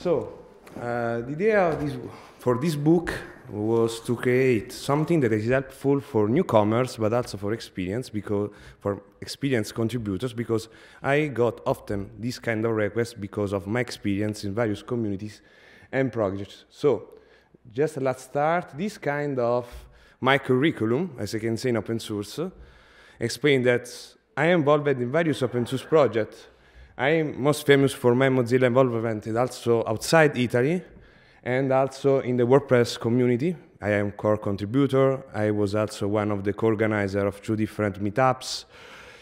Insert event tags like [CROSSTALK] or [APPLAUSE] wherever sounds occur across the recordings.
So, uh, the idea this, for this book was to create something that is helpful for newcomers, but also for experienced because for experienced contributors, because I got often this kind of requests because of my experience in various communities and projects. So, just let's start this kind of my curriculum, as I can say in open source, explain that I am involved in various open source projects I'm most famous for my Mozilla involvement also outside Italy and also in the WordPress community. I am core contributor. I was also one of the co-organizer of two different meetups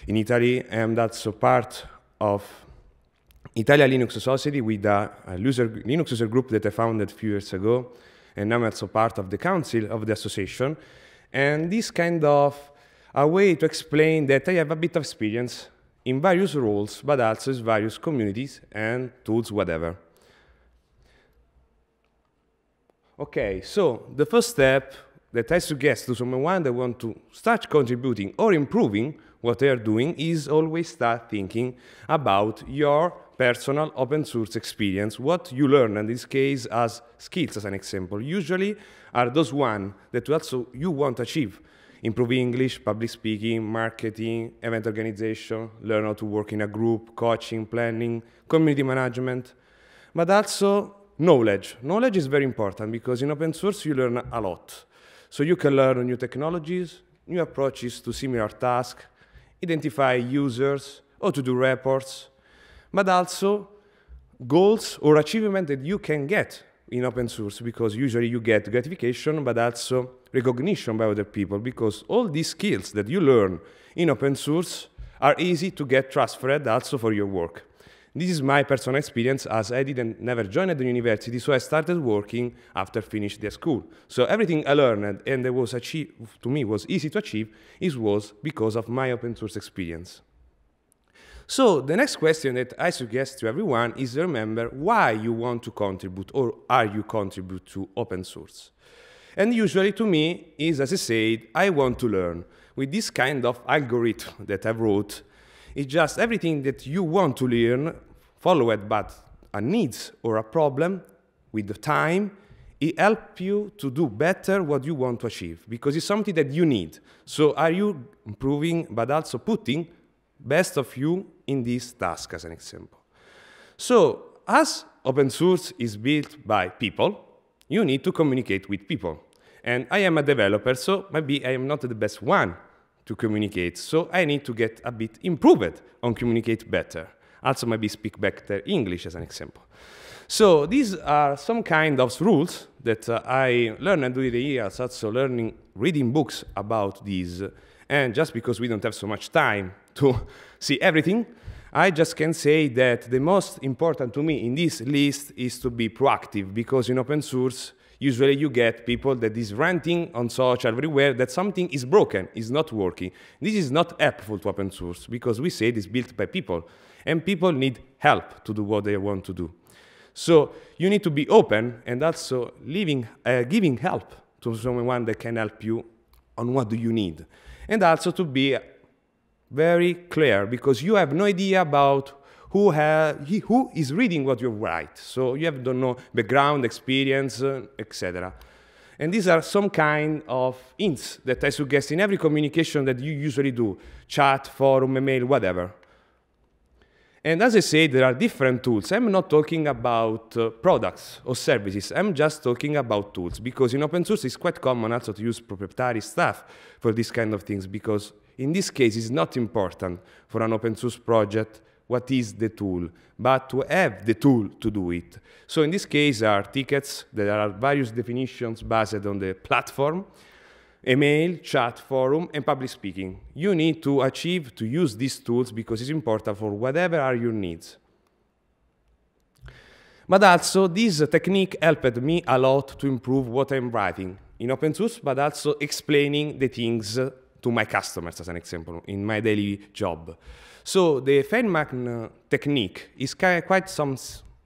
in Italy. and also part of Italia Linux Society with a, a user, Linux user group that I founded a few years ago. And I'm also part of the council of the association. And this kind of a way to explain that I have a bit of experience in various roles, but also in various communities and tools, whatever. Okay, so the first step that I suggest to someone that want to start contributing or improving what they are doing is always start thinking about your personal open source experience, what you learn in this case as skills as an example. Usually are those one that also you want to achieve improve English, public speaking, marketing, event organization, learn how to work in a group, coaching, planning, community management, but also knowledge. Knowledge is very important because in open source you learn a lot. So you can learn new technologies, new approaches to similar tasks, identify users, or to do reports, but also goals or achievement that you can get in open source because usually you get gratification, but also recognition by other people because all these skills that you learn in open source are easy to get transferred also for your work. This is my personal experience as I didn't never join at the university, so I started working after finished the school. So everything I learned and that was achieved to me was easy to achieve is was because of my open source experience. So the next question that I suggest to everyone is remember why you want to contribute or are you contribute to open source. And usually to me is, as I said, I want to learn. With this kind of algorithm that I wrote, it's just everything that you want to learn, followed by a needs or a problem with the time, it helps you to do better what you want to achieve because it's something that you need. So are you improving but also putting best of you in this task as an example. So as open source is built by people, you need to communicate with people. And I am a developer, so maybe I am not the best one to communicate. So I need to get a bit improved on communicate better. Also maybe speak better English as an example. So these are some kind of rules that uh, I learned during the years, also learning, reading books about these. And just because we don't have so much time [LAUGHS] to see everything, I just can say that the most important to me in this list is to be proactive because in open source usually you get people that is ranting on social everywhere that something is broken, is not working. This is not helpful to open source because we say it's built by people and people need help to do what they want to do. So you need to be open and also leaving, uh, giving help to someone that can help you on what do you need. And also to be very clear because you have no idea about who, have, he, who is reading what you write. So you have, don't know, background, experience, uh, etc. And these are some kind of hints that I suggest in every communication that you usually do, chat, forum, email, whatever. And as I say, there are different tools. I'm not talking about uh, products or services. I'm just talking about tools because in open source it's quite common also to use proprietary stuff for this kind of things because in this case it's not important for an open source project what is the tool, but to have the tool to do it. So in this case are tickets, there are various definitions based on the platform, email, chat, forum, and public speaking. You need to achieve to use these tools because it's important for whatever are your needs. But also, this technique helped me a lot to improve what I'm writing in open source, but also explaining the things to my customers, as an example, in my daily job. So the Feynman uh, technique is quite some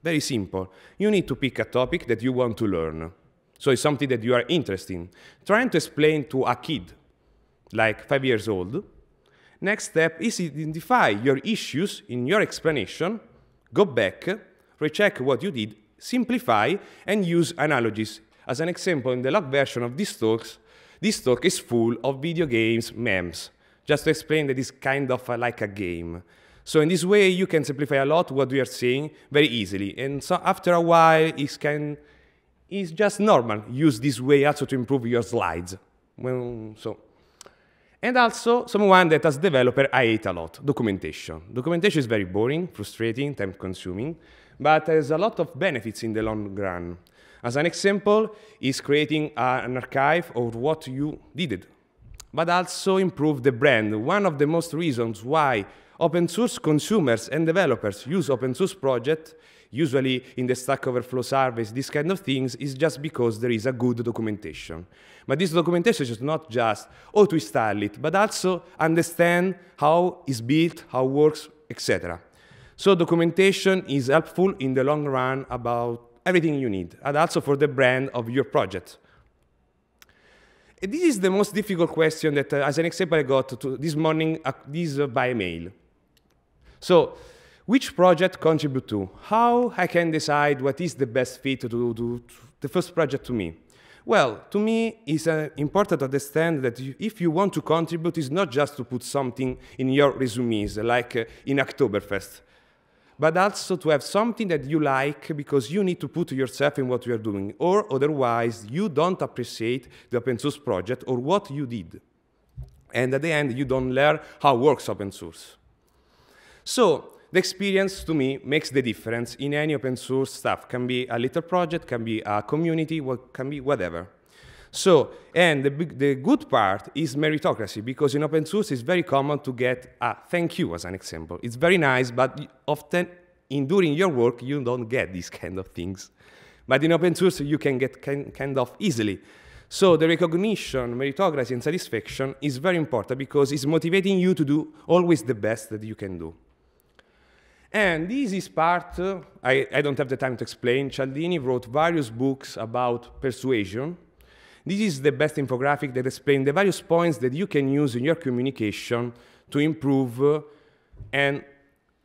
very simple. You need to pick a topic that you want to learn. So it's something that you are interested in. Trying to explain to a kid, like five years old, next step is identify your issues in your explanation, go back, recheck what you did, simplify, and use analogies. As an example, in the log version of this talk, this talk is full of video games memes just to explain that it's kind of uh, like a game. So in this way, you can simplify a lot what we are seeing very easily. And so after a while, it's can, it's just normal. Use this way also to improve your slides. Well, so. And also, someone that as developer, I hate a lot, documentation. Documentation is very boring, frustrating, time-consuming, but there's a lot of benefits in the long run. As an example, is creating an archive of what you did but also improve the brand. One of the most reasons why open source consumers and developers use open source projects, usually in the Stack Overflow surveys, these kind of things, is just because there is a good documentation. But this documentation is not just how oh, to install it, but also understand how it's built, how it works, etc. So documentation is helpful in the long run about everything you need, and also for the brand of your project this is the most difficult question that, uh, as an example, I got to this morning, uh, this uh, by mail. So, which project contribute to? How I can decide what is the best fit to, do to the first project to me? Well, to me, it's uh, important to understand that if you want to contribute, it's not just to put something in your resumes, like uh, in Oktoberfest but also to have something that you like because you need to put yourself in what you are doing, or otherwise you don't appreciate the open source project or what you did. And at the end, you don't learn how works open source. So the experience to me makes the difference in any open source stuff. Can be a little project, can be a community, what can be whatever. So, and the, the good part is meritocracy, because in open source it's very common to get a thank you as an example. It's very nice, but often in doing your work you don't get these kind of things. But in open source you can get can, kind of easily. So the recognition, meritocracy, and satisfaction is very important because it's motivating you to do always the best that you can do. And this is part, uh, I, I, don't have the time to explain, Cialdini wrote various books about persuasion, this is the best infographic that explains the various points that you can use in your communication to improve uh, and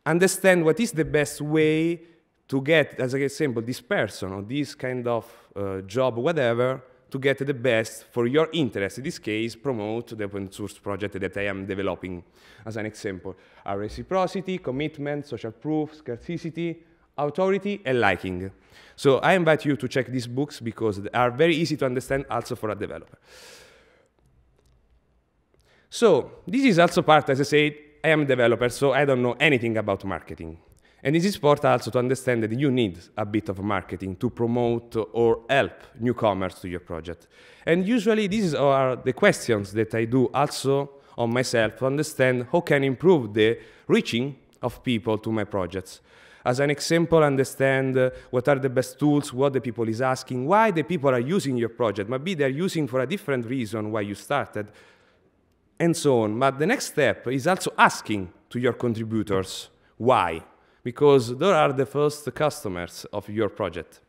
understand what is the best way to get, as an example, this person or this kind of uh, job, whatever, to get the best for your interest. In this case, promote the open source project that I am developing. As an example, reciprocity, commitment, social proof, scarcity, authority and liking. So I invite you to check these books because they are very easy to understand also for a developer. So this is also part, as I said, I am a developer, so I don't know anything about marketing. And this is part also to understand that you need a bit of marketing to promote or help newcomers to your project. And usually these are the questions that I do also on myself to understand how can improve the reaching of people to my projects as an example, understand what are the best tools, what the people is asking, why the people are using your project. Maybe they're using for a different reason why you started, and so on. But the next step is also asking to your contributors why, because they are the first customers of your project.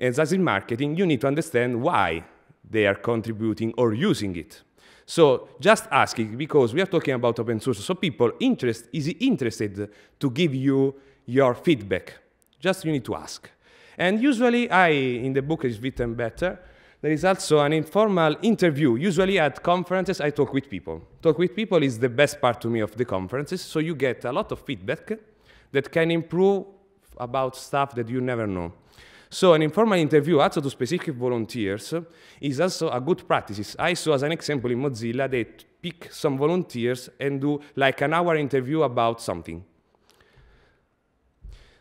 And as in marketing, you need to understand why they are contributing or using it. So just asking, because we are talking about open source, so people interest is interested to give you your feedback. Just you need to ask. And usually, I, in the book is written better, there is also an informal interview. Usually at conferences, I talk with people. Talk with people is the best part to me of the conferences, so you get a lot of feedback that can improve about stuff that you never know. So an informal interview also to specific volunteers is also a good practice. I saw as an example in Mozilla, they pick some volunteers and do like an hour interview about something.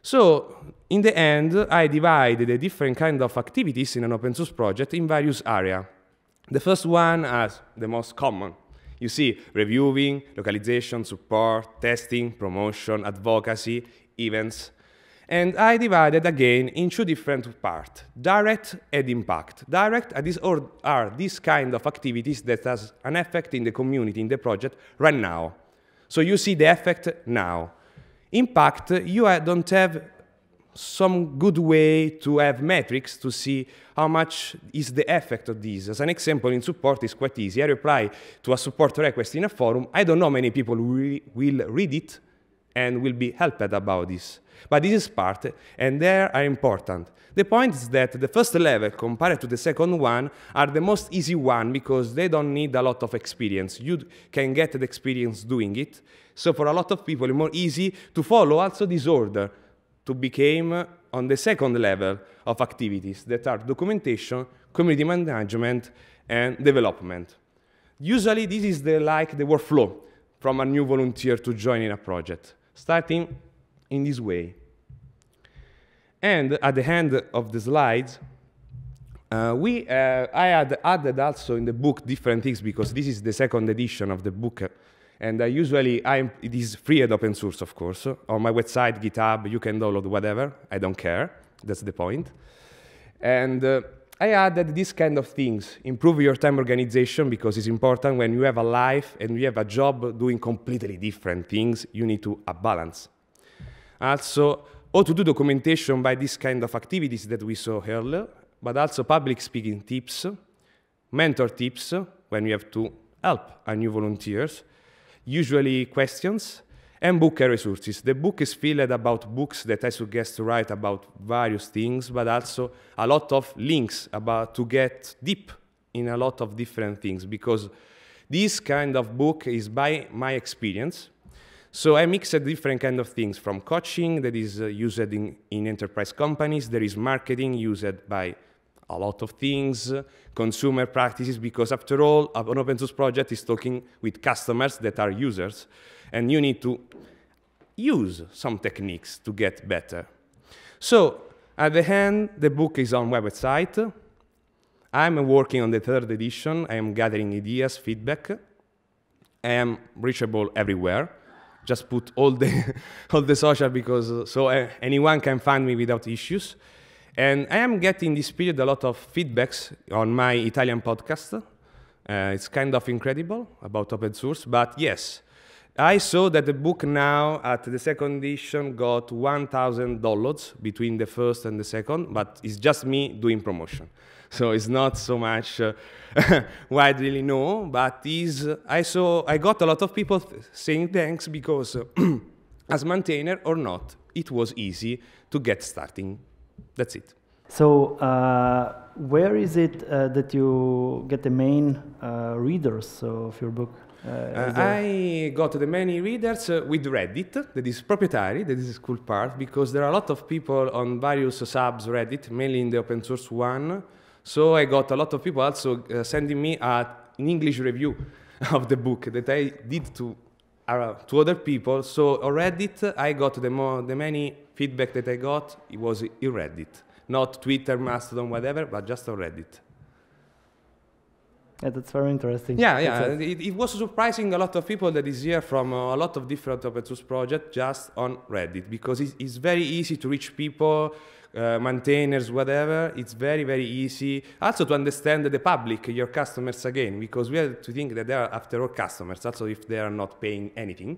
So in the end, I divide the different kind of activities in an open source project in various areas. The first one as the most common. You see, reviewing, localization, support, testing, promotion, advocacy, events. And I divided again in two different parts, direct and impact. Direct are these kind of activities that has an effect in the community, in the project, right now. So you see the effect now in fact, you don't have some good way to have metrics to see how much is the effect of this. As an example, in support is quite easy. I reply to a support request in a forum. I don't know many people will read it, and will be helped about this. But this is part, and there are important. The point is that the first level compared to the second one are the most easy one because they don't need a lot of experience. You can get the experience doing it. So for a lot of people, it's more easy to follow also this order to become on the second level of activities that are documentation, community management, and development. Usually this is the, like the workflow from a new volunteer to join in a project starting in this way. And at the end of the slides, uh, we, uh, I had added also in the book different things because this is the second edition of the book. And usually, I'm, it is free and open source, of course. On my website, GitHub, you can download whatever. I don't care. That's the point. And uh, I added these kind of things. Improve your time organization because it's important when you have a life and you have a job doing completely different things, you need to a balance. Also, how to do documentation by these kind of activities that we saw earlier, but also public speaking tips, mentor tips when you have to help a new volunteers, usually questions, and book resources. The book is filled about books that I suggest to write about various things, but also a lot of links about to get deep in a lot of different things because this kind of book is by my experience. So I mixed different kind of things from coaching that is uh, used in, in enterprise companies, there is marketing used by a lot of things, consumer practices, because after all, an open source project is talking with customers that are users, and you need to use some techniques to get better. So, at the end, the book is on website. I'm working on the third edition. I am gathering ideas, feedback. I am reachable everywhere. Just put all the [LAUGHS] all the social because uh, so uh, anyone can find me without issues. And I am getting this period a lot of feedbacks on my Italian podcast. Uh, it's kind of incredible about open source, but yes, I saw that the book now at the second edition got 1,000 downloads between the first and the second, but it's just me doing promotion. So it's not so much uh, [LAUGHS] widely known, but is I saw I got a lot of people saying thanks because [CLEARS THROAT] as maintainer or not, it was easy to get starting that's it. So, uh, where is it uh, that you get the main uh, readers of your book? Uh, uh, I got the many readers uh, with Reddit, that is proprietary, that is a cool part, because there are a lot of people on various subs Reddit, mainly in the open source one. So I got a lot of people also sending me a, an English review [LAUGHS] of the book that I did to to other people. So on Reddit, I got the the many feedback that I got. It was in Reddit, not Twitter, Mastodon, whatever, but just on Reddit. Yeah, that's very interesting. Yeah, yeah. It, it, was surprising a lot of people that is here from uh, a lot of different open source projects just on Reddit because it's, it's very easy to reach people, uh, maintainers, whatever. It's very, very easy also to understand the public, your customers again, because we have to think that they are, after all, customers. Also, if they are not paying anything,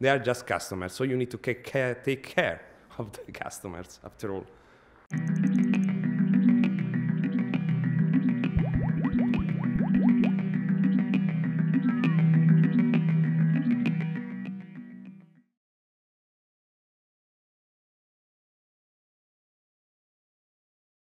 they are just customers. So you need to take care, take care [LAUGHS] of the customers after all.